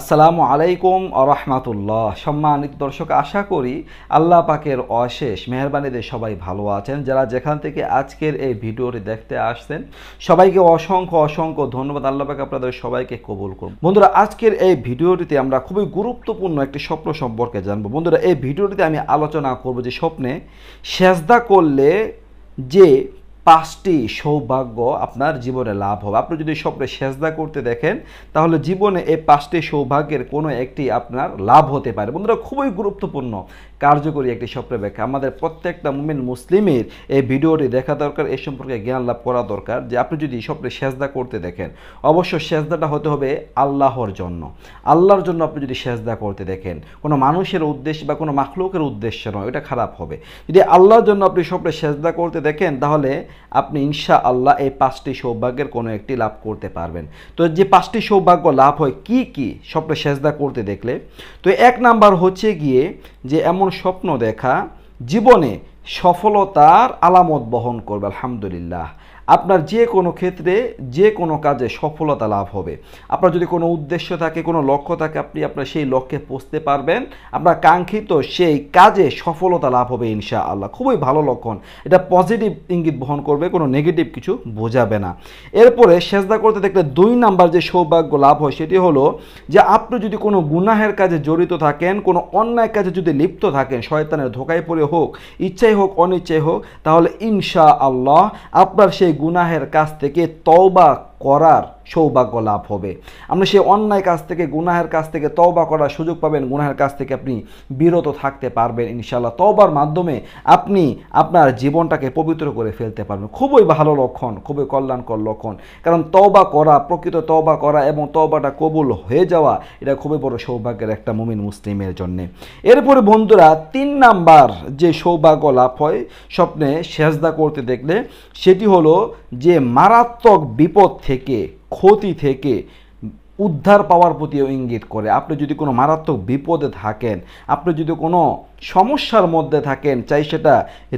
আসসালামু আলাইকুম আরহামাতুল্লাহ সম্মানিত দর্শক আশা করি আল্লাহ পাকের অশেষ মেহরবানিদের সবাই ভালো আছেন যারা যেখান থেকে আজকের এই ভিডিওটি দেখতে আসছেন সবাইকে অসংখ্য অসংখ্য ধন্যবাদ আল্লাহ পাকে আপনাদের সবাইকে কবুল করুন বন্ধুরা আজকের এই ভিডিওটিতে আমরা খুবই গুরুত্বপূর্ণ একটি স্বপ্ন সম্পর্কে জানবো বন্ধুরা এই ভিডিওটিতে আমি আলোচনা করব যে স্বপ্নে সেজদা করলে যে পাঁচটি সৌভাগ্য আপনার জীবনে লাভ হবে আপনি যদি স্বপ্নে সেজদা করতে দেখেন তাহলে জীবনে এই পাঁচটি সৌভাগ্যের কোনো একটি আপনার লাভ হতে পারে বন্ধুরা খুবই গুরুত্বপূর্ণ কার্যকরী একটি স্বপ্নের ব্যাখ্যা আমাদের প্রত্যেকটা মুমিন মুসলিমের এই ভিডিওটি দেখা দরকার এ সম্পর্কে জ্ঞান লাভ করা দরকার যে আপনি যদি স্বপ্নে সেজদা করতে দেখেন অবশ্য সেজদাটা হতে হবে আল্লাহর জন্য আল্লাহর জন্য আপনি যদি সেজদা করতে দেখেন কোনো মানুষের উদ্দেশ্য বা কোনো মাখলুকের উদ্দেশ্য নয় এটা খারাপ হবে যদি আল্লাহর জন্য আপনি স্বপ্নে সেজদা করতে দেখেন তাহলে আপনি ইনশা আল্লাহ এই পাঁচটি সৌভাগ্যের কোনো একটি লাভ করতে পারবেন তো যে পাঁচটি সৌভাগ্য লাভ হয় কি কি স্বপ্ন সেজদা করতে দেখলে তো এক নাম্বার হচ্ছে গিয়ে যে এমন স্বপ্ন দেখা জীবনে সফলতার আলামত বহন করবে আলহামদুলিল্লাহ আপনার যে কোনো ক্ষেত্রে যে কোনো কাজে সফলতা লাভ হবে আপনার যদি কোনো উদ্দেশ্য থাকে কোনো লক্ষ্য থাকে আপনি আপনার সেই লক্ষ্যে পৌঁছতে পারবেন আপনার কাঙ্ক্ষিত সেই কাজে সফলতা লাভ হবে ইনশা আল্লাহ খুবই ভালো লক্ষণ এটা পজিটিভ ইঙ্গিত বহন করবে কোনো নেগেটিভ কিছু বোঝাবে না এরপরে সেজদা করতে দেখলে দুই নাম্বার যে সৌভাগ্য লাভ হয় সেটি হলো যে আপনি যদি কোনো গুনাহের কাজে জড়িত থাকেন কোনো অন্যায় কাজে যদি লিপ্ত থাকেন শয়তানের ধোকায় পড়ে হোক ইচ্ছাই হোক অনিচ্ছাই হোক তাহলে ইনশা আল্লাহ আপনার সেই গুনাহের কাছ থেকে তওবা করার সৌভাগ্য লাভ হবে আপনি সেই অন্যায় কাছ থেকে গুনাহের কাছ থেকে তওবা করার সুযোগ পাবেন গুনাহের কাছ থেকে আপনি বিরত থাকতে পারবেন ইনশাল্লাহ তওবার মাধ্যমে আপনি আপনার জীবনটাকে পবিত্র করে ফেলতে পারবেন খুবই ভালো লক্ষণ খুবই কল্যাণকর লক্ষণ কারণ তওবা করা প্রকৃত তওবা করা এবং তওবাটা কবুল হয়ে যাওয়া এটা খুবই বড় সৌভাগ্যের একটা মুমিন মুসলিমের জন্য এরপরে বন্ধুরা তিন নাম্বার যে সৌভাগ্য লাভ হয় স্বপ্নে সেজদা করতে দেখলে সেটি হলো যে মারাত্মক বিপদ থেকে ক্ষতি থেকে উদ্ধার পাওয়ার প্রতিও ইঙ্গিত করে আপনি যদি কোনো মারাত্মক বিপদে থাকেন আপনি যদি কোনো সমস্যার মধ্যে থাকেন চাই সেটা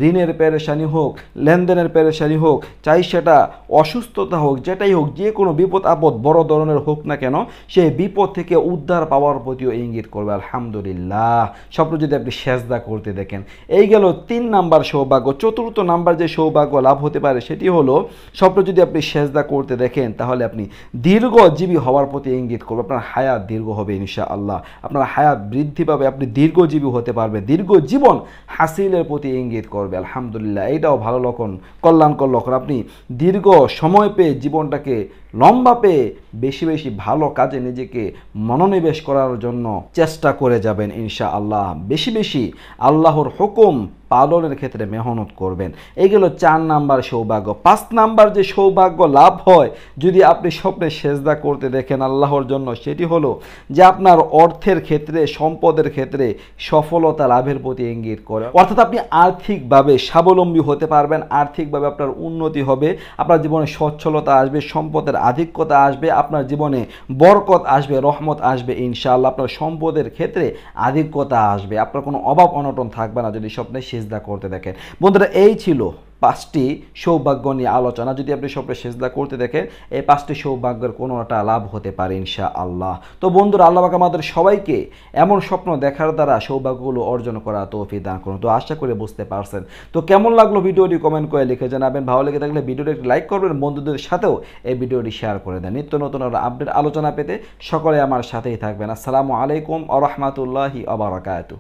ঋণের পেরেশানি হোক লেনদেনের পেরেশানি হোক চাই সেটা অসুস্থতা হোক যেটাই হোক যে কোনো বিপদ আপদ বড় ধরনের হোক না কেন সেই বিপদ থেকে উদ্ধার পাওয়ার প্রতিও ইঙ্গিত করবে আলহামদুলিল্লাহ স্বপ্ন যদি আপনি সেজদা করতে দেখেন এই গেল তিন নাম্বার সৌভাগ্য চতুর্থ নাম্বার যে সৌভাগ্য লাভ হতে পারে সেটি হলো স্বপ্ন যদি আপনি সেজদা করতে দেখেন তাহলে আপনি দীর্ঘজীবী হওয়ার প্রতি ইঙ্গিত করবে আপনার হায়াত দীর্ঘ হবে ইনশা আল্লাহ আপনার হায়াত বৃদ্ধি পাবে আপনি দীর্ঘজীবী হতে পারবেন দীর্ঘ জীবন হাসিলের প্রতি ইঙ্গিত করবে আলহামদুলিল্লাহ এটাও ভালো লক্ষণ কল্যাণকর লক্ষণ আপনি দীর্ঘ সময় পেয়ে জীবনটাকে লম্বা পেয়ে বেশি বেশি ভালো কাজে নিজেকে মনোনিবেশ করার জন্য চেষ্টা করে যাবেন ইনশা আল্লাহ বেশি বেশি আল্লাহর হুকুম পালনের ক্ষেত্রে মেহনত করবেন এগুলো চার নাম্বার সৌভাগ্য পাঁচ নাম্বার যে সৌভাগ্য লাভ হয় যদি আপনি স্বপ্নে সেজদা করতে দেখেন আল্লাহর জন্য সেটি হলো যে আপনার অর্থের ক্ষেত্রে সম্পদের ক্ষেত্রে সফলতা লাভের প্রতি ইঙ্গিত করে অর্থাৎ আপনি আর্থিকভাবে স্বাবলম্বী হতে পারবেন আর্থিকভাবে আপনার উন্নতি হবে আপনার জীবনে সচ্ছলতা আসবে সম্পদের আধিক্যতা আসবে আপনার জীবনে বরকত আসবে রহমত আসবে ইনশাল্লাহ আপনার সম্পদের ক্ষেত্রে আধিক্যতা আসবে আপনার কোনো অভাব অনটন থাকবে না যদি স্বপ্নে সেজদা করতে দেখেন বন্ধুরা এই ছিল পাঁচটি সৌভাগ্য নিয়ে আলোচনা যদি আপনি সবটা সেজদা করতে দেখেন এই পাঁচটি সৌভাগ্যের কোনো একটা লাভ হতে পারে ইনশা আল্লাহ তো বন্ধুরা আল্লাহ আমাদের সবাইকে এমন স্বপ্ন দেখার দ্বারা সৌভাগ্যগুলো অর্জন করা তৌফি দান করুন তো আশা করে বুঝতে পারছেন তো কেমন লাগলো ভিডিওটি কমেন্ট করে লিখে জানাবেন ভালো লেগে থাকলে ভিডিওটি একটি লাইক করবেন বন্ধুদের সাথেও এই ভিডিওটি শেয়ার করে দেন নিত্য নতুন আপডেট আলোচনা পেতে সকলে আমার সাথেই থাকবেন আসসালামু আলাইকুম আ রহমতুল্লাহি আবরাকাতু